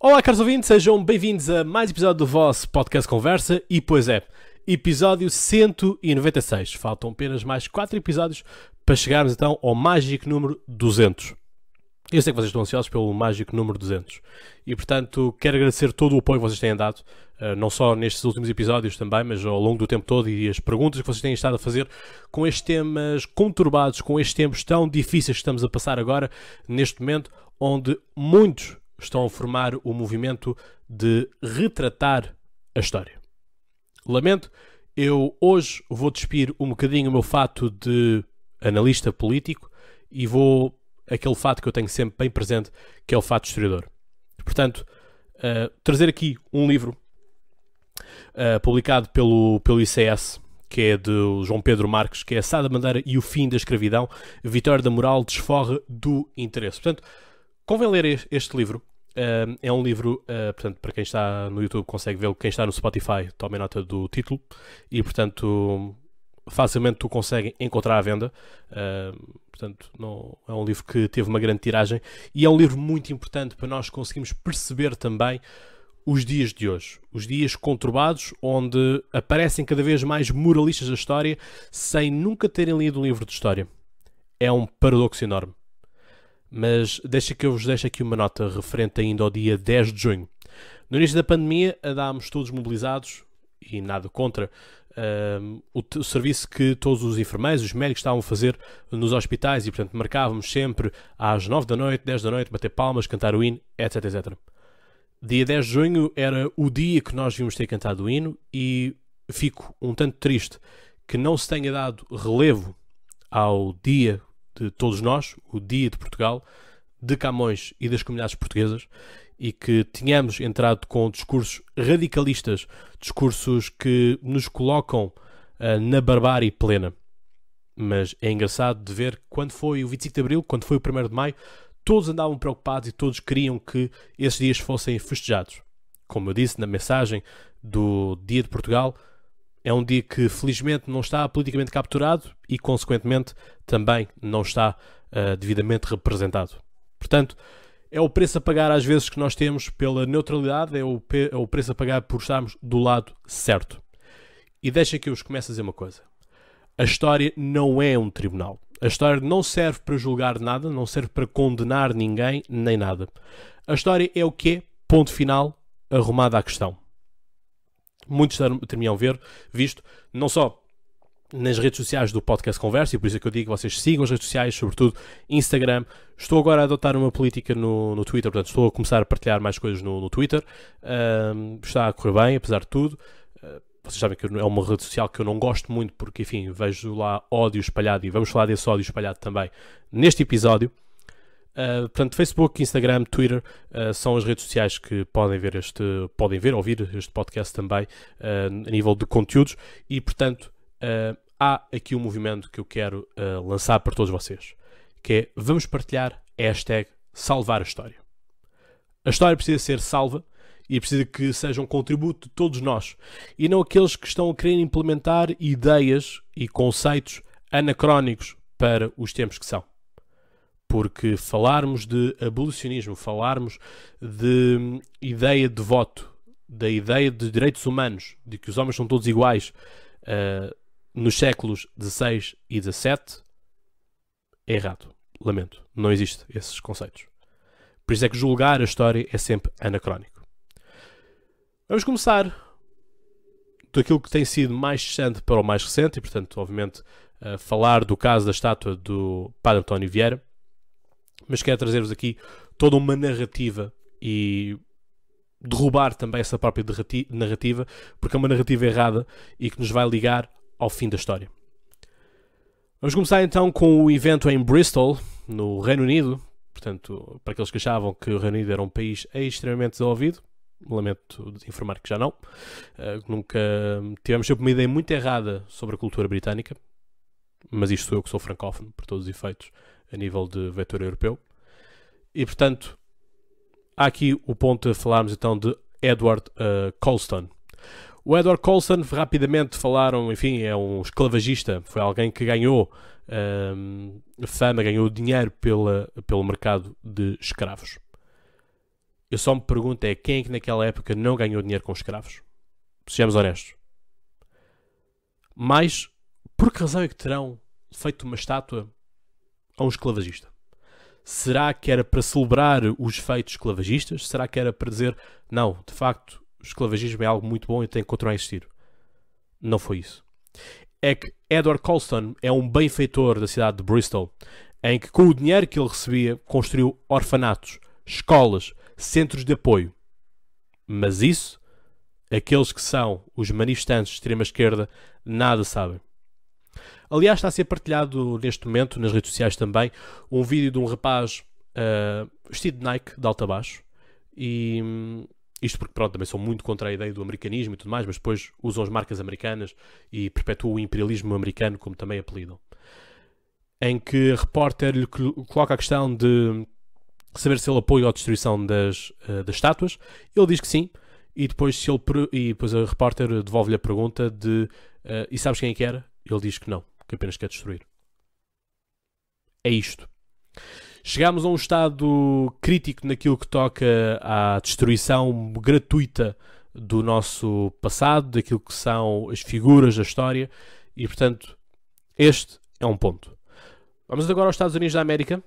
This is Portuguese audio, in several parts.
Olá, caros ouvintes, sejam bem-vindos a mais um episódio do vosso podcast Conversa e, pois é, episódio 196. Faltam apenas mais 4 episódios para chegarmos então ao mágico número 200. Eu sei que vocês estão ansiosos pelo mágico número 200 e, portanto, quero agradecer todo o apoio que vocês têm dado, eh, não só nestes últimos episódios também, mas ao longo do tempo todo e as perguntas que vocês têm estado a fazer com estes temas conturbados, com estes tempos tão difíceis que estamos a passar agora, neste momento, onde muitos estão a formar o movimento de retratar a história. Lamento, eu hoje vou despir um bocadinho o meu fato de analista político e vou aquele fato que eu tenho sempre bem presente, que é o fato historiador. Portanto, uh, trazer aqui um livro uh, publicado pelo, pelo ICS, que é de João Pedro Marques, que é a Sada Bandeira e o Fim da Escravidão, Vitória da Moral, Desforra do Interesse. Portanto, Convém ler este livro. Uh, é um livro, uh, portanto, para quem está no YouTube consegue vê-lo, quem está no Spotify tome nota do título e, portanto, facilmente tu consegues encontrar à venda. Uh, portanto, não, é um livro que teve uma grande tiragem e é um livro muito importante para nós conseguirmos perceber também os dias de hoje, os dias conturbados, onde aparecem cada vez mais moralistas da história sem nunca terem lido um livro de história. É um paradoxo enorme. Mas deixa que eu vos deixe aqui uma nota referente ainda ao dia 10 de junho. No início da pandemia, andámos todos mobilizados, e nada contra, um, o, o, serviço que todos os enfermeiros, os médicos estavam a fazer nos hospitais e, portanto, marcávamos sempre às 9 da noite, 10 da noite, bater palmas, cantar o hino, etc, etc. Dia 10 de junho era o dia que nós vimos ter cantado o hino e fico um tanto triste que não se tenha dado relevo ao dia de todos nós, o Dia de Portugal, de Camões e das comunidades portuguesas, e que tínhamos entrado com discursos radicalistas, discursos que nos colocam uh, na barbárie plena. Mas é engraçado de ver quando foi o 25 de Abril, quando foi o 1 de Maio, todos andavam preocupados e todos queriam que esses dias fossem festejados. Como eu disse na mensagem do Dia de Portugal, é um dia que felizmente não está politicamente capturado e, consequentemente, também não está uh, devidamente representado. Portanto, é o preço a pagar às vezes que nós temos pela neutralidade, é o, é o preço a pagar por estarmos do lado certo. E deixa que eu vos comece a dizer uma coisa. A história não é um tribunal. A história não serve para julgar nada, não serve para condenar ninguém, nem nada. A história é o que é, ponto final, arrumada à questão muitos terminam ver, visto, não só nas redes sociais do Podcast Conversa, e por isso é que eu digo que vocês sigam as redes sociais, sobretudo Instagram. Estou agora a adotar uma política no, no Twitter, portanto, estou a começar a partilhar mais coisas no, no Twitter. está a correr bem, apesar de tudo. Ah, vocês sabem que é uma rede social que eu não gosto muito, porque, enfim, vejo lá ódio espalhado, e vamos falar desse ódio espalhado também neste episódio. Uh, portanto, Facebook, Instagram, Twitter uh, são as redes sociais que podem ver este, podem ver, ouvir este podcast também uh, a nível de conteúdos e, portanto, há aqui um movimento que eu quero lançar para todos vocês, que é vamos partilhar a hashtag salvar a história. A história precisa ser salva e precisa que seja um contributo de todos nós e não aqueles que estão a querer implementar ideias e conceitos anacrónicos para os tempos que são porque falarmos de abolicionismo, falarmos de hum, ideia de voto, da ideia de direitos humanos, de que os homens são todos iguais uh, nos séculos XVI e XVII, é errado. Lamento. Não existe esses conceitos. Por isso é que julgar a história é sempre anacrónico. Vamos começar daquilo que tem sido mais recente para o mais recente, e portanto, obviamente, uh, falar do caso da estátua do Padre António Vieira mas quero trazer-vos aqui toda uma narrativa e derrubar também essa própria narrativa, porque é uma narrativa errada e que nos vai ligar ao fim da história. Vamos começar então com o evento em Bristol, no Reino Unido. Portanto, para aqueles que achavam que o Reino Unido era um país extremamente desenvolvido, lamento de informar que já não. Uh, nunca tivemos sempre uma ideia muito errada sobre a cultura britânica, mas isto sou eu que sou francófono, por todos os efeitos a nível de vetor europeu. E, portanto, há aqui o ponto a falarmos então de Edward uh, Colston. O Edward Colson, rapidamente falaram, enfim, é um esclavagista, foi alguém que ganhou um, eh, fama, ganhou dinheiro pela, pelo mercado de escravos. Eu só me pergunto é quem é que naquela época não ganhou dinheiro com escravos? Sejamos honestos. Mas, por que razão é que terão feito uma estátua a um esclavagista? Será que era para celebrar os feitos esclavagistas? Será que era para dizer, não, de facto, o esclavagismo é algo muito bom e tem que continuar a existir? Não foi isso. É que Edward Colston é um benfeitor da cidade de Bristol, em que, com o dinheiro que ele recebia, construiu orfanatos, escolas, centros de apoio. Mas isso, aqueles que são os manifestantes de extrema-esquerda, nada sabem. Aliás, está a ser partilhado neste momento, nas redes sociais também, um vídeo de um rapaz uh, vestido de Nike, de alta a baixo, e isto porque, pronto, também são muito contra a ideia do americanismo e tudo mais, mas depois usam as marcas americanas e perpetuam o imperialismo americano, como também apelidam. Em que a repórter lhe coloca a questão de saber se ele apoia a destruição das, uh, das estátuas. Ele diz que sim, e depois, se ele, e depois a repórter devolve-lhe a pergunta de uh, e sabes quem é que era? Ele diz que não que apenas quer destruir. É isto. Chegámos a um estado crítico naquilo que toca à destruição gratuita do nosso passado, daquilo que são as figuras da história, e portanto, este é um ponto. Vamos agora aos Estados Unidos da América,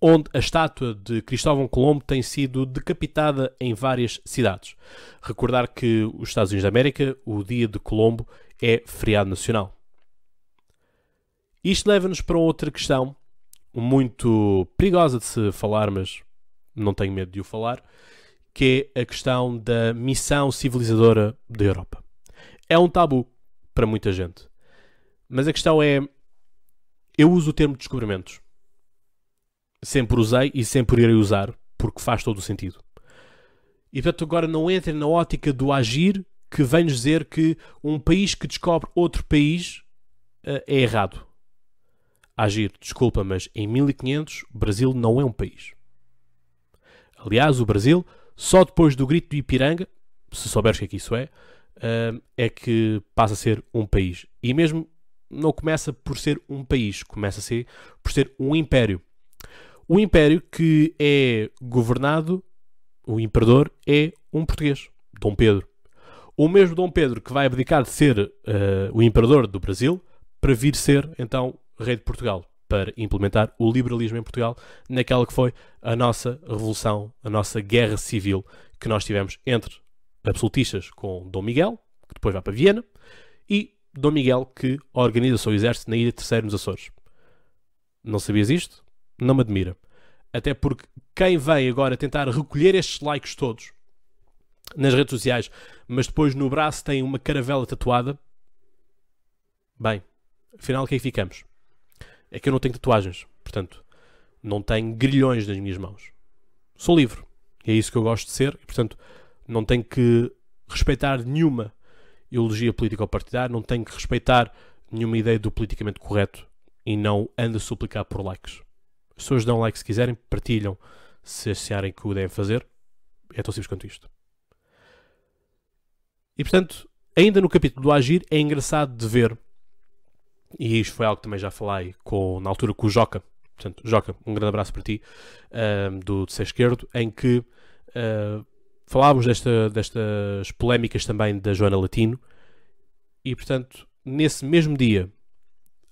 onde a estátua de Cristóvão Colombo tem sido decapitada em várias cidades. Recordar que os Estados Unidos da América, o dia de Colombo, é feriado nacional. Isto leva-nos para outra questão, muito perigosa de se falar, mas não tenho medo de o falar, que é a questão da missão civilizadora da Europa. É um tabu para muita gente. Mas a questão é: eu uso o termo descobrimentos. Sempre usei e sempre irei usar, porque faz todo o sentido. E portanto, agora não entrem na ótica do agir que vem dizer que um país que descobre outro país uh, é errado agir, desculpa, mas em 1500 o Brasil não é um país. Aliás, o Brasil, só depois do grito do Ipiranga, se souberes o que é que isso é, hum, é que passa a ser um país. E mesmo não começa por ser um país, começa a ser por ser um império. O império que é governado, o imperador, é um português, Dom Pedro. O mesmo Dom Pedro que vai abdicar de ser uh, o imperador do Brasil para vir ser então rei de Portugal para implementar o liberalismo em Portugal naquela que foi a nossa revolução, a nossa guerra civil que nós tivemos entre absolutistas com Dom Miguel, que depois vai para Viena, e Dom Miguel que organiza o seu exército na Ilha Terceira nos Açores. Não sabias isto? Não me admira. Até porque quem vem agora tentar recolher estes likes todos nas redes sociais, mas depois no braço tem uma caravela tatuada. Bem, afinal, o que é que ficamos? é que eu não tenho tatuagens, portanto, não tenho grilhões nas minhas mãos. Sou livre, e é isso que eu gosto de ser, e portanto, não tenho que respeitar nenhuma ideologia política ou partidária, não tenho que respeitar nenhuma ideia do politicamente correto e não ando a suplicar por likes. As pessoas dão like se quiserem, partilham se acharem que o devem fazer. É tão simples quanto isto. E portanto, ainda no capítulo do Agir, é engraçado de ver e isto foi algo que também já falei com, na altura com o Joca. Portanto, Joca, um grande abraço para ti, do de ser esquerdo, em que uh, falávamos desta, destas polémicas também da Joana Latino. E, portanto, nesse mesmo dia,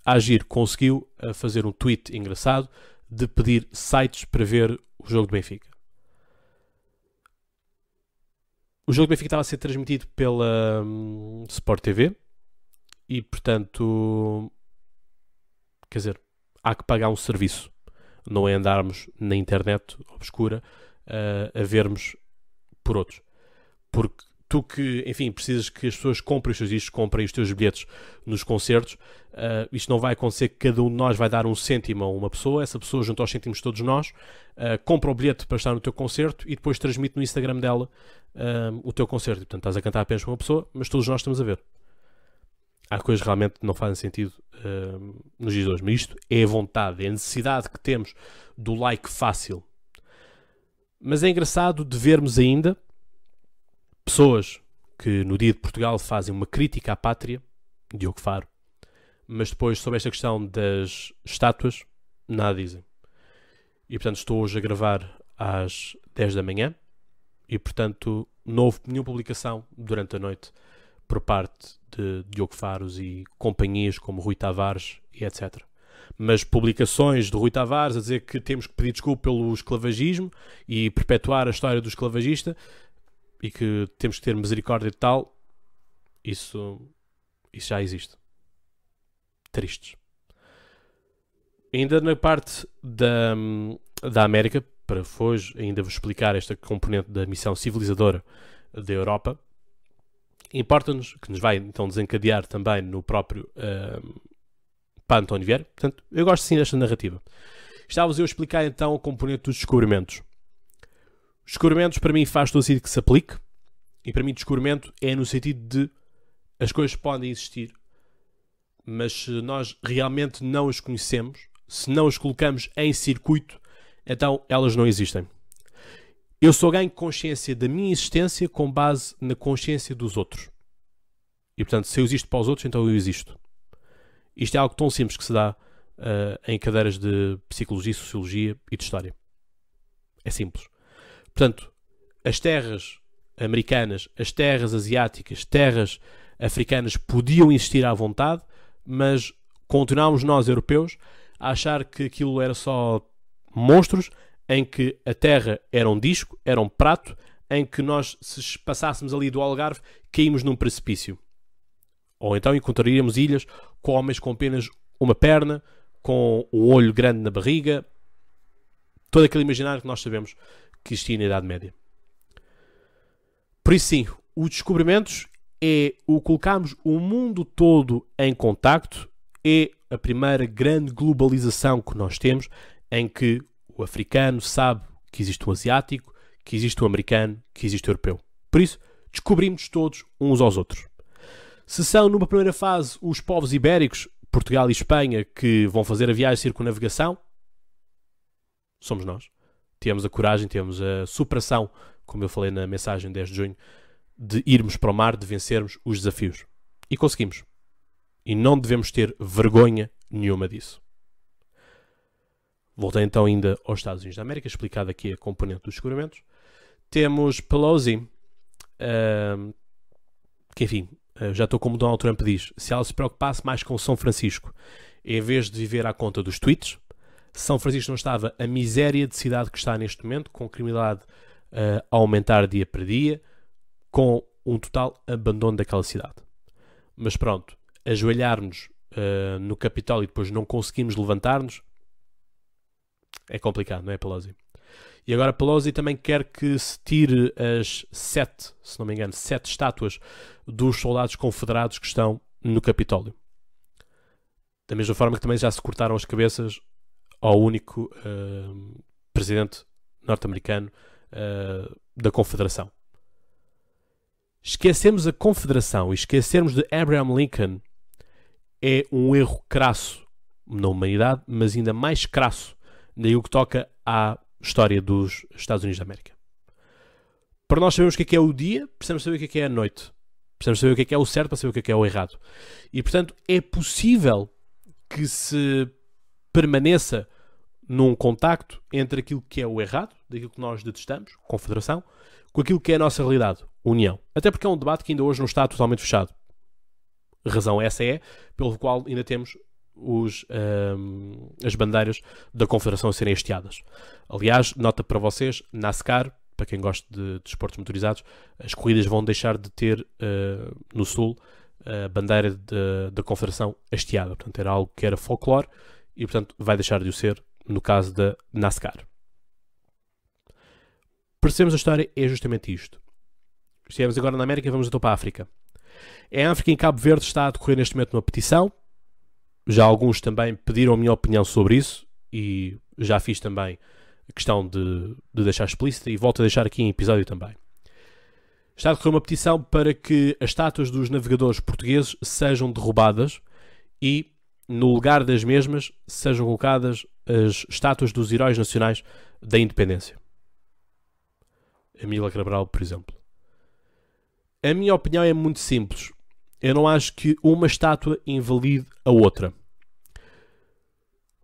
a Agir conseguiu ah, fazer um tweet engraçado de pedir sites para ver o jogo do Benfica. O jogo do Benfica estava a ser transmitido pela hum, Sport TV, e portanto, quer dizer, há que pagar um serviço. Não é andarmos na internet obscura uh, a vermos por outros. Porque tu que, enfim, precisas que as pessoas comprem os teus discos, comprem os teus bilhetes nos concertos, uh, isto não vai acontecer que cada um de nós vai dar um cêntimo a uma pessoa, essa pessoa junto aos cêntimos todos nós, uh, compra o bilhete para estar no teu concerto e depois transmite no Instagram dela uh, o teu concerto. Portanto, estás a cantar apenas para uma pessoa, mas todos nós estamos a ver há coisas que realmente não fazem sentido uh, nos dias de hoje, mas isto é a vontade, é a necessidade que temos do like fácil. Mas é engraçado de vermos ainda pessoas que no dia de Portugal fazem uma crítica à pátria, Diogo Faro, mas depois sobre esta questão das estátuas, nada dizem. E portanto estou hoje a gravar às 10 da manhã e portanto não houve nenhuma publicação durante a noite por parte de Diogo Faros e companhias como Rui Tavares e etc. Mas publicações de Rui Tavares a dizer que temos que pedir desculpa pelo esclavagismo e perpetuar a história do esclavagista e que temos que ter misericórdia de tal, isso, isso já existe. Tristes. Ainda na parte da, da América, para hoje ainda vos explicar esta componente da missão civilizadora da Europa, importa-nos, que nos vai então desencadear também no próprio um, ehm, para António Vieira. Portanto, eu gosto sim desta narrativa. Estava-vos eu a explicar então o componente dos descobrimentos. Descobrimentos para mim faz todo sentido que se aplique, e para mim descobrimento é no sentido de as coisas podem existir, mas se nós realmente não as conhecemos, se não as colocamos em circuito, então elas não existem. Eu só ganho consciência da minha existência com base na consciência dos outros. E portanto, se eu existo para os outros, então eu existo. Isto é algo tão simples que se dá uh, em cadeiras de psicologia, sociologia e de história. É simples. Portanto, as terras americanas, as terras asiáticas, terras africanas podiam existir à vontade, mas continuámos nós, europeus, a achar que aquilo era só monstros, em que a terra era um disco, era um prato, em que nós, se passássemos ali do Algarve, caímos num precipício. Ou então encontraríamos ilhas com homens com apenas uma perna, com o um olho grande na barriga, todo aquele imaginário que nós sabemos que existia na Idade Média. Por isso, sim, os descobrimentos é o colocarmos o mundo todo em contacto, é a primeira grande globalização que nós temos, em que o africano sabe que existe um asiático, que existe um americano, que existe um europeu. Por isso, descobrimos todos uns aos outros. Se são, numa primeira fase, os povos ibéricos, Portugal e Espanha, que vão fazer a viagem de circunnavigação, somos nós. Temos a coragem, temos a superação, como eu falei na mensagem 10 de junho, de irmos para o mar, de vencermos os desafios. E conseguimos. E não devemos ter vergonha nenhuma disso. Voltei então ainda aos Estados Unidos da América, explicado aqui a componente dos seguramentos. Temos Pelosi, uh, que enfim, uh, já estou como Donald Trump diz, se ela se preocupasse mais com São Francisco, em vez de viver à conta dos tweets, São Francisco não estava a miséria de cidade que está neste momento, com criminalidade uh, a aumentar dia para dia, com um total abandono daquela cidade. Mas pronto, ajoelhar-nos eh, no capital e depois não conseguimos levantar-nos, é complicado, não é, Pelosi? E agora Pelosi também quer que se tire as sete, se não me engano, sete estátuas dos soldados confederados que estão no Capitólio. Da mesma forma que também já se cortaram as cabeças ao único uh, presidente norte-americano uh, da Confederação. Esquecemos a Confederação e esquecermos de Abraham Lincoln é um erro crasso na humanidade, mas ainda mais crasso daí o que toca à história dos Estados Unidos da América. Para nós sabermos o que é, que é o dia, precisamos saber o que é, que é a noite. Precisamos saber o que é, que é o certo para saber o que é, que é o errado. E, portanto, é possível que se permaneça num contacto entre aquilo que é o errado, daquilo que nós detestamos, confederação, com aquilo que é a nossa realidade, união. Até porque é um debate que ainda hoje não está totalmente fechado. razão essa é pelo qual ainda temos os, um, as bandeiras da Confederação a serem hasteadas. Aliás, nota para vocês, NASCAR, para quem gosta de desportos motorizados, as corridas vão deixar de ter uh, no Sul a bandeira da Confederação hasteada. Portanto, era algo que era folclore e, portanto, vai deixar de o ser no caso da NASCAR. Percebemos a história é justamente isto. Estivemos agora na América e vamos então para a África. A África em Cabo Verde está a decorrer neste momento uma petição já alguns também pediram a minha opinião sobre isso e já fiz também a questão de, de deixar explícita e volto a deixar aqui em episódio também. Está a decorrer uma petição para que as estátuas dos navegadores portugueses sejam derrubadas e, no lugar das mesmas, sejam colocadas as estátuas dos heróis nacionais da independência. Emília Cabral, por exemplo. A minha opinião é muito simples eu não acho que uma estátua invalide a outra.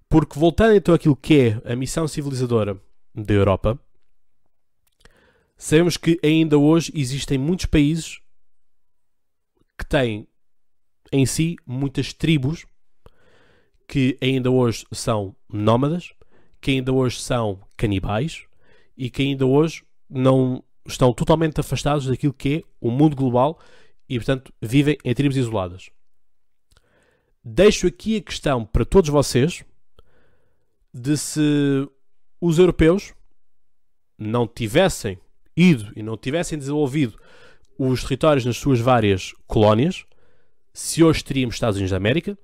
Porque voltando então àquilo que é a missão civilizadora da Europa, sabemos que ainda hoje existem muitos países que têm em si muitas tribos que ainda hoje são nómadas, que ainda hoje são canibais e que ainda hoje não estão totalmente afastados daquilo que é o mundo global e, portanto, vivem em tribos isoladas. Deixo aqui a questão para todos vocês de se os europeus não tivessem ido e não tivessem desenvolvido os territórios nas suas várias colónias, se hoje teríamos Estados Unidos da América,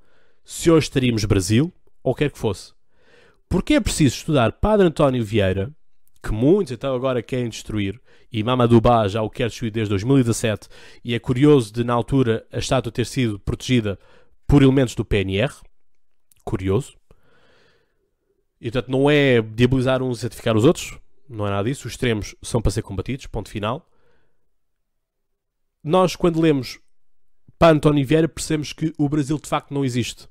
se hoje teríamos Brasil, ou quer é que fosse. Porque é preciso estudar Padre António Vieira que muitos então agora querem destruir, e Mamadouba já o quer destruir desde 2017, e é curioso de na altura a estátua ter sido protegida por elementos do PNR, curioso. E portanto não é diabolizar uns e certificar os outros, não é nada disso, os extremos são para ser combatidos, ponto final. Nós quando lemos para António Vieira percebemos que o Brasil de facto não existe.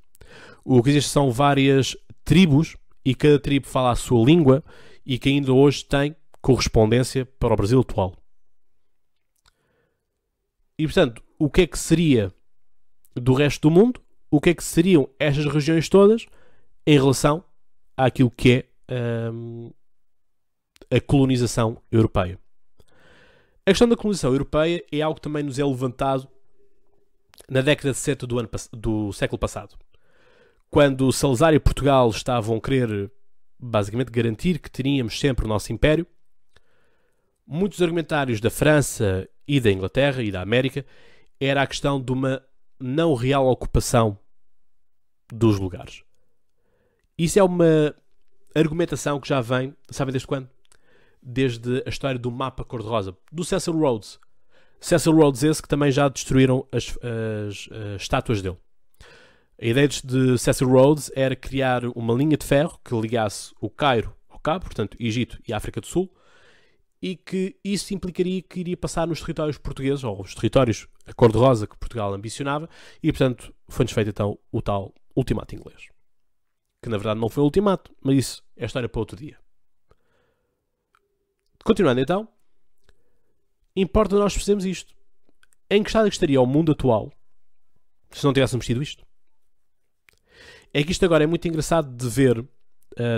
O que existe são várias tribos e cada tribo fala a sua língua e que ainda hoje tem correspondência para o Brasil atual. E portanto, o que é que seria do resto do mundo? O que é que seriam estas regiões todas em relação àquilo que é hum, a colonização europeia? A questão da colonização europeia é algo que também nos é levantado na década de 70 do, ano, do século passado, quando Salazar e Portugal estavam a querer basicamente garantir que teríamos sempre o nosso império, muitos argumentários da França e da Inglaterra e da América era a questão de uma não real ocupação dos lugares. Isso é uma argumentação que já vem, sabem desde quando? Desde a história do mapa cor-de-rosa, do Cecil Rhodes. Cecil Rhodes esse que também já destruíram as, as, as estátuas dele. A ideia de Cecil Rhodes era criar uma linha de ferro que ligasse o Cairo ao Cabo, portanto, Egito e África do Sul, e que isso implicaria que iria passar nos territórios portugueses, ou os territórios a cor-de-rosa que Portugal ambicionava, e portanto foi-nos feito então o tal ultimato inglês. Que na verdade não foi o ultimato, mas isso é história para outro dia. Continuando então, importa nós fazermos isto. Em que estado é estaria o mundo atual se não tivéssemos tido isto? é que isto agora é muito engraçado de ver uh,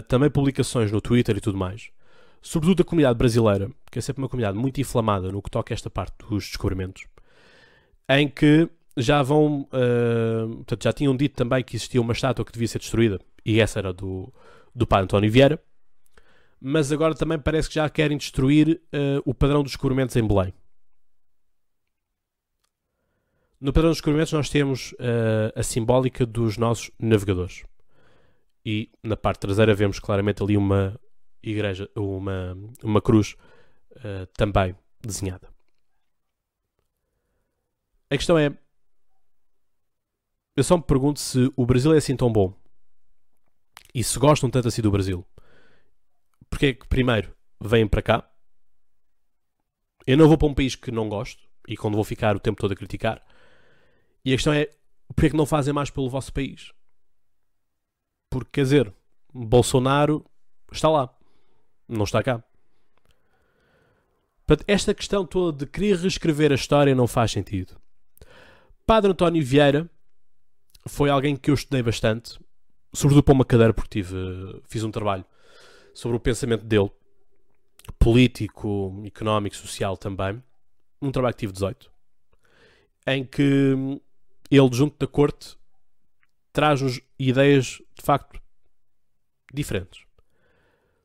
também publicações no Twitter e tudo mais, sobretudo da comunidade brasileira, que é sempre uma comunidade muito inflamada no que toca a esta parte dos descobrimentos, em que já vão, uh, portanto, já tinham dito também que existia uma estátua que devia ser destruída, e essa era do, do pai António Vieira, mas agora também parece que já querem destruir uh, o padrão dos descobrimentos em Belém. No padrão dos descobrimentos nós temos uh, a simbólica dos nossos navegadores. E na parte traseira vemos claramente ali uma igreja, uma, uma cruz uh, também desenhada. A questão é, eu só me pergunto se o Brasil é assim tão bom e se gostam tanto assim do Brasil, porque é que primeiro vêm para cá? Eu não vou para um país que não gosto e quando vou ficar o tempo todo a criticar, e a questão é, porquê é que não fazem mais pelo vosso país? Porque, quer dizer, Bolsonaro está lá, não está cá. Portanto, esta questão toda de querer reescrever a história não faz sentido. Padre António Vieira foi alguém que eu estudei bastante, sobretudo para uma cadeira, porque tive, fiz um trabalho sobre o pensamento dele, político, económico, social também. Um trabalho que tive 18, em que ele junto da corte traz-nos ideias de facto diferentes.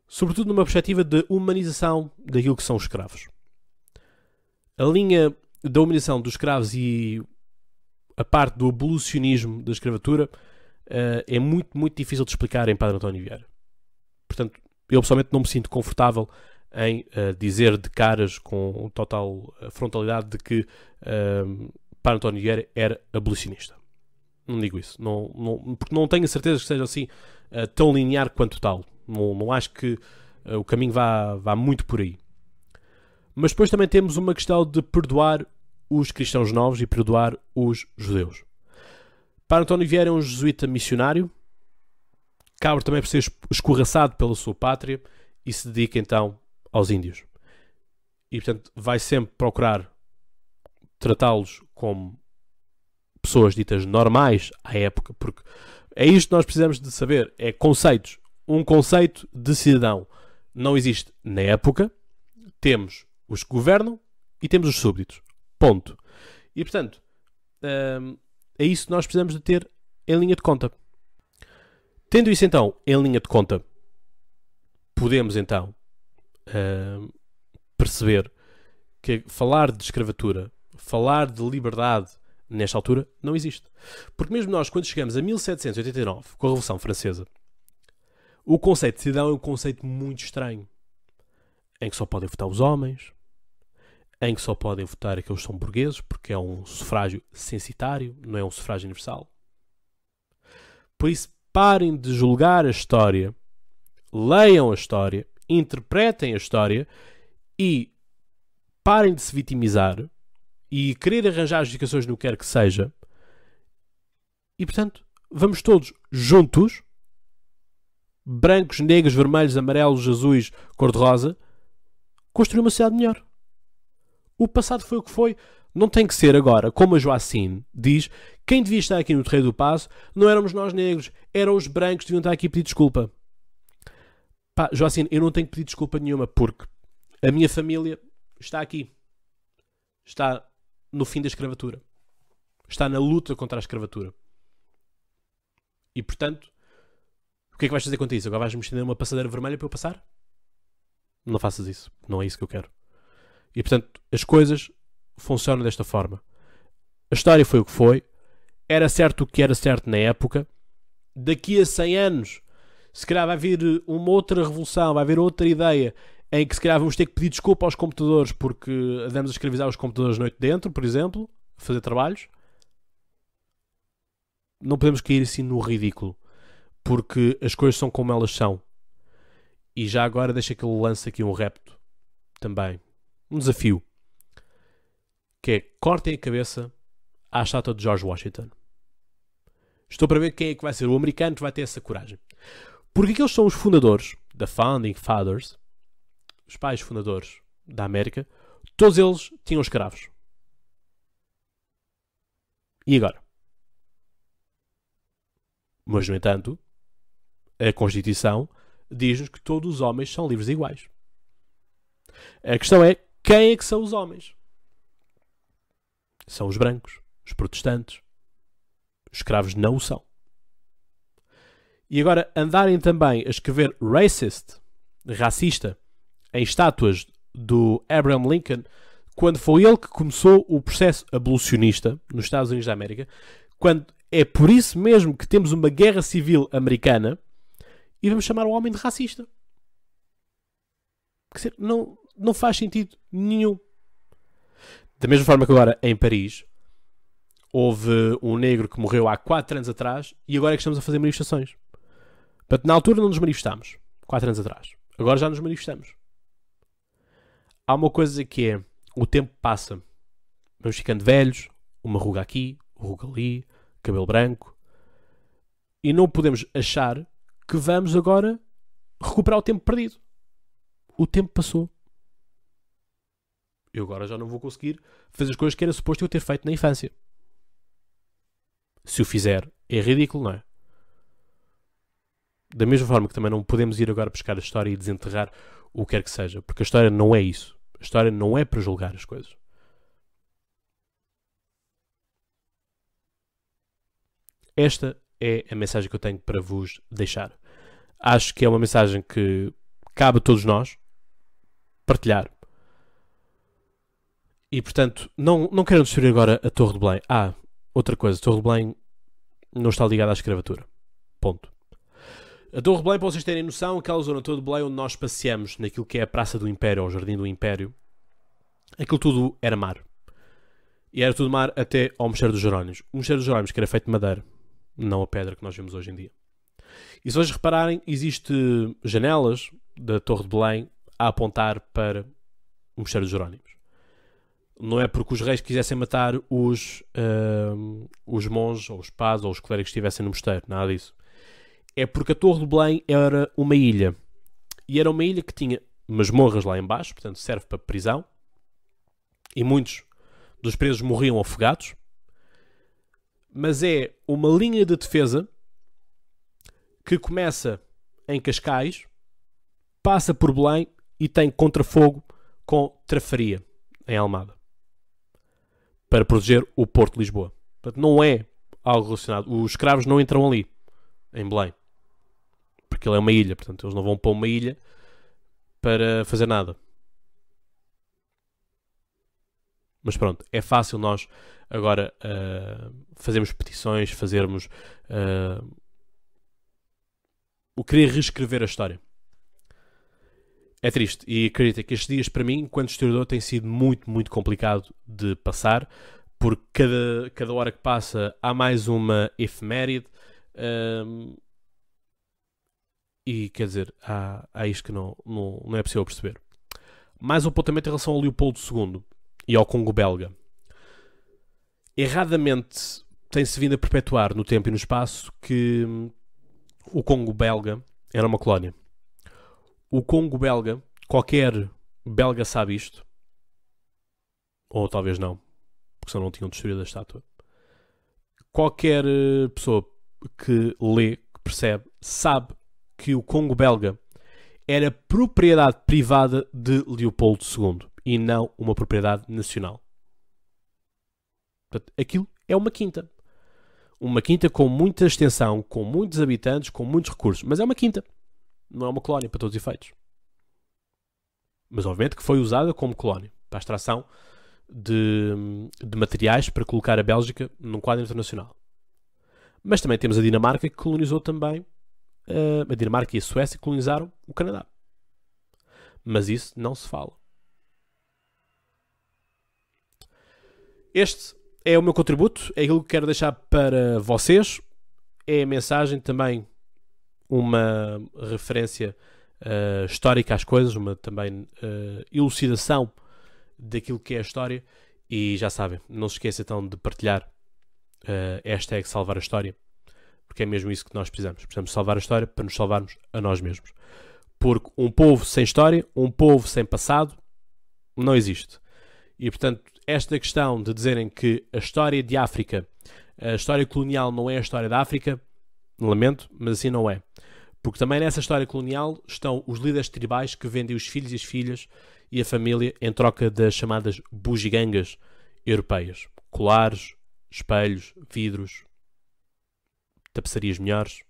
Sobretudo numa perspectiva de humanização daquilo que são os escravos. A linha da humanização dos escravos e a parte do abolicionismo da escravatura uh, é muito, muito difícil de explicar em Padre António Vieira. Portanto, eu pessoalmente não me sinto confortável em uh, dizer de caras com total eh, frontalidade de que uh, para António Vieira era abolicionista. Não digo isso, não, não, porque não tenho a certeza que seja assim uh, tão linear quanto tal. Não, não acho que uh, o caminho vá, vá muito por aí. Mas depois também temos uma questão de perdoar os cristãos novos e perdoar os judeus. Para António Vieira é um jesuíta missionário, cabe também por ser escorraçado pela sua pátria e se dedica então aos índios. E portanto vai sempre procurar tratá-los como pessoas ditas normais à época, porque é isto que nós precisamos de saber, é conceitos. Um conceito de cidadão não existe na época, temos os que governam e temos os súbditos. Ponto. E portanto, hum, é isso que nós precisamos de ter em linha de conta. Tendo isso então em linha de conta, podemos então hum, perceber que falar de escravatura falar de liberdade nesta altura não existe. Porque mesmo nós, quando chegamos a 1789, com a Revolução Francesa, o conceito de cidadão é um conceito muito estranho. Em que só podem votar os homens, em que só podem votar aqueles que são burgueses, porque é um sufrágio censitário, não é um sufrágio universal. Por isso, parem de julgar a história, leiam a história, interpretem a história e parem de se vitimizar e querer arranjar justificações no que quer que seja. E portanto, vamos todos juntos, brancos, negros, vermelhos, amarelos, azuis, cor-de-rosa, construir uma cidade melhor. O passado foi o que foi. Não tem que ser agora, como a Joacine diz, quem devia estar aqui no Terreiro do Passo não éramos nós negros, eram os brancos que deviam estar aqui pedir desculpa. Pá, Joacine, eu não tenho que pedir desculpa nenhuma porque a minha família está aqui. Está no fim da escravatura. Está na luta contra a escravatura. E portanto, o que é que vais fazer contra isso? Agora vais me estender uma passadeira vermelha para eu passar? Não faças isso. Não é isso que eu quero. E portanto, as coisas funcionam desta forma. A história foi o que foi. Era certo o que era certo na época. Daqui a 100 anos, se calhar vai vir uma outra revolução, vai haver outra ideia em que se calhar vamos ter que pedir desculpa aos computadores porque andamos a escravizar os computadores noite dentro, por exemplo, fazer trabalhos. Não podemos cair assim no ridículo, porque as coisas são como elas são. E já agora deixa que eu lance aqui um repto também, um desafio, que é cortem a cabeça à estátua de George Washington. Estou para ver quem é que vai ser o americano que vai ter essa coragem. Porque aqueles é são os fundadores da Founding Fathers, os pais fundadores da América, todos eles tinham escravos. E agora? Mas, no entanto, a Constituição diz-nos que todos os homens são livres e iguais. A questão é quem é que são os homens? São os brancos, os protestantes. Os escravos não o são. E agora andarem também a escrever racist, racista, em estátuas do Abraham Lincoln, quando foi ele que começou o processo abolicionista nos Estados Unidos da América, quando é por isso mesmo que temos uma guerra civil americana e vamos chamar o homem de racista. Quer dizer, não, não faz sentido nenhum. Da mesma forma que agora em Paris houve um negro que morreu há 4 anos atrás e agora é que estamos a fazer manifestações. Portanto, na altura não nos manifestámos, 4 anos atrás. Agora já nos manifestamos há uma coisa que é: o tempo passa. Vamos ficando velhos, uma ruga aqui, ruga ali, cabelo branco. E não podemos achar que vamos agora recuperar o tempo perdido. O tempo passou. Eu agora já não vou conseguir fazer as coisas que era suposto eu ter feito na infância. Se o fizer, é ridículo, não é? Da mesma forma que também não podemos ir agora buscar a história e desenterrar o que quer que seja, porque a história não é isso. A história não é para julgar as coisas. Esta é a mensagem que eu tenho para vos deixar. Acho que é uma mensagem que cabe a todos nós partilhar. E portanto, não, não quero destruir agora a Torre de Belém. Ah, outra coisa, a Torre de Belém não está ligada à escravatura. Ponto. A Torre Belém, para vocês terem noção, aquela zona toda de Belém onde nós passeamos, naquilo que é a Praça do Império ou o Jardim do Império, aquilo tudo era mar. E era tudo mar até ao Mosteiro dos Jerónimos. O Mosteiro dos Jerónimos que era feito de madeira, não a pedra que nós vemos hoje em dia. E se vocês repararem, existem janelas da Torre de Belém a apontar para o Mosteiro dos Jerónimos. Não é porque os reis quisessem matar os, uh, os monges, ou os padres, ou os clérigos que estivessem no mosteiro, nada disso é porque a Torre de Belém era uma ilha. E era uma ilha que tinha masmorras lá embaixo, portanto serve para prisão. E muitos dos presos morriam afogados. Mas é uma linha de defesa que começa em Cascais, passa por Belém e tem contrafogo com Trafaria, em Almada, para proteger o Porto de Lisboa. Portanto, não é algo relacionado. Os escravos não entram ali, em Belém porque ele é uma ilha, portanto, eles não vão para uma ilha para fazer nada. Mas pronto, é fácil nós agora uh, fazermos petições, fazermos uh, o querer reescrever a história. É triste e acredita que estes dias para mim, enquanto historiador, tem sido muito, muito complicado de passar, porque cada, cada hora que passa há mais uma efeméride. Uh, e quer dizer, há, há isto que não, não, não é possível perceber. Mais um apontamento em relação ao Leopoldo II e ao Congo belga. Erradamente tem-se vindo a perpetuar no tempo e no espaço que hum, o Congo belga era uma colónia. O Congo belga, qualquer belga sabe isto, ou talvez não, porque senão não tinham destruído a estátua. Qualquer eh, pessoa que lê, que percebe, sabe que o Congo belga era propriedade privada de Leopoldo II e não uma propriedade nacional. Portanto, aquilo é uma quinta. Uma quinta com muita extensão, com muitos habitantes, com muitos recursos, mas é uma quinta. Não é uma colónia para todos os efeitos. Mas obviamente que foi usada como colónia para a extração de, de materiais para colocar a Bélgica num quadro internacional. Mas também temos a Dinamarca que colonizou também a Dinamarca e a Suécia colonizaram o Canadá. Mas isso não se fala. Este é o meu contributo, é aquilo que quero deixar para vocês. É a mensagem também, uma referência uh, histórica às coisas, uma também uh, elucidação daquilo que é a história. E já sabem, não se esqueçam então de partilhar uh, eh, que salvar a história porque é mesmo isso que nós precisamos. Precisamos salvar a história para nos salvarmos a nós mesmos. Porque um povo sem história, um povo sem passado, não existe. E portanto, esta questão de dizerem que a história de África, a história colonial não é a história da África, lamento, mas assim não é. Porque também nessa história colonial estão os líderes tribais que vendem os filhos e as filhas e a família em troca das chamadas bugigangas europeias. Colares, espelhos, vidros, tapeçarias melhores,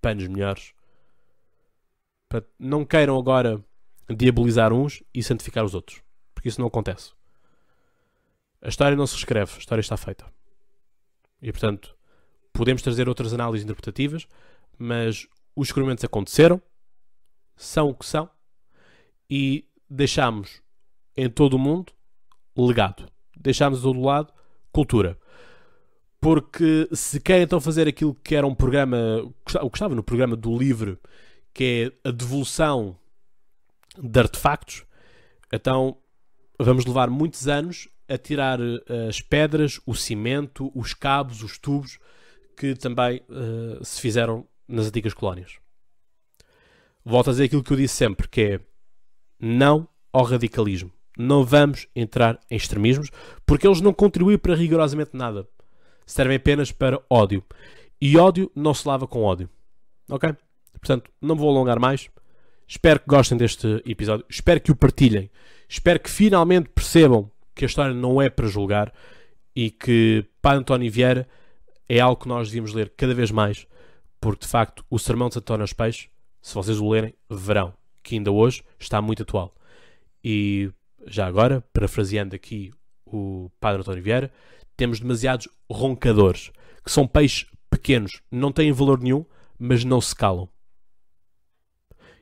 panos melhores. Não queiram agora diabolizar uns e santificar os outros, porque isso não acontece. A história não se escreve, a história está feita. E portanto, podemos trazer outras análises interpretativas, mas os experimentos aconteceram, são o que são, e deixamos em todo o mundo legado. Deixamos do lado cultura porque se querem então fazer aquilo que era um programa, o que estava no programa do LIVRE, que é a devolução de artefactos, então vamos levar muitos anos a tirar eh, as pedras, o cimento, os cabos, os tubos que também uh, se fizeram nas antigas colónias. Volto a dizer aquilo que eu disse sempre, que é não ao radicalismo. Não vamos entrar em extremismos, porque eles não contribuem para rigorosamente nada servem apenas para ódio. E ódio não se lava com ódio. Ok? Portanto, não me vou alongar mais. Espero que gostem deste episódio. Espero que o partilhem. Espero que finalmente percebam que a história não é para julgar e que Padre António Vieira é algo que nós devíamos ler cada vez mais, porque de facto o Sermão de Santo António aos Peixes, se vocês o lerem, verão que ainda hoje está muito atual. E já agora, parafraseando aqui o Padre António Vieira, temos demasiados roncadores, que são peixes pequenos, não têm valor nenhum, mas não se calam.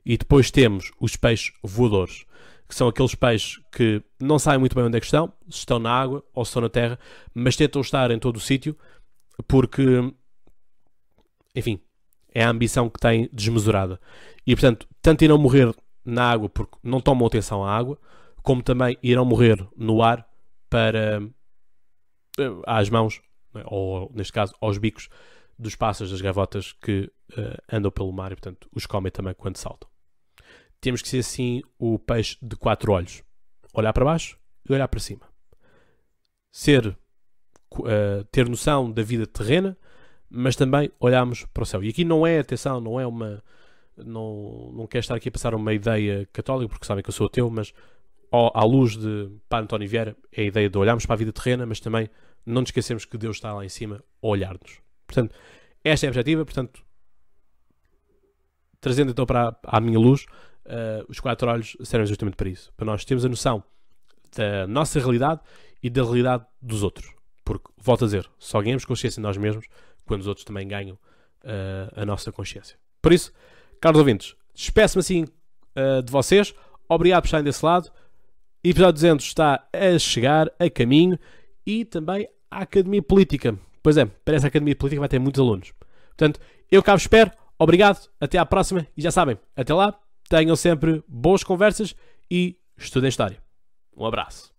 E depois temos os peixes voadores, que são aqueles peixes que não sabem muito bem onde é que estão, se estão na água ou se estão na terra, mas tentam estar em todo o sítio porque, enfim, é a ambição que têm desmesurada. E portanto, tanto irão morrer na água porque não tomam atenção à água, como também irão morrer no ar para eh, às mãos, é? ou neste caso aos bicos dos pássaros, das gavotas que uh, andam pelo mar e, portanto, os comem também quando saltam. Temos que ser assim o peixe de quatro olhos: olhar para baixo e olhar para cima. Ser, uh, ter noção da vida terrena, mas também olharmos para o céu. E aqui não é, atenção, não é uma. Não, não quero estar aqui a passar uma ideia católica, porque sabem que eu sou ateu, mas à luz de Pá António Vieira, é a ideia de olharmos para a vida terrena, mas também não nos esquecemos que Deus está lá em cima a olhar-nos. Portanto, esta é a objetiva, portanto, trazendo então para a, minha luz, uh, os quatro olhos servem justamente para isso, para nós termos a noção da nossa realidade e da realidade dos outros. Porque, volto a dizer, só ganhamos consciência de nós mesmos quando os outros também ganham uh, a nossa consciência. Por isso, caros ouvintes, despeço-me assim uh, de vocês. Obrigado por estarem desse lado. Episódio 200 está a chegar, a caminho, e também a Academia Política. Pois é, parece que a Academia Política vai ter muitos alunos. Portanto, eu cá vos espero, obrigado, até à próxima, e já sabem, até lá, tenham sempre boas conversas e estudem História. Um abraço.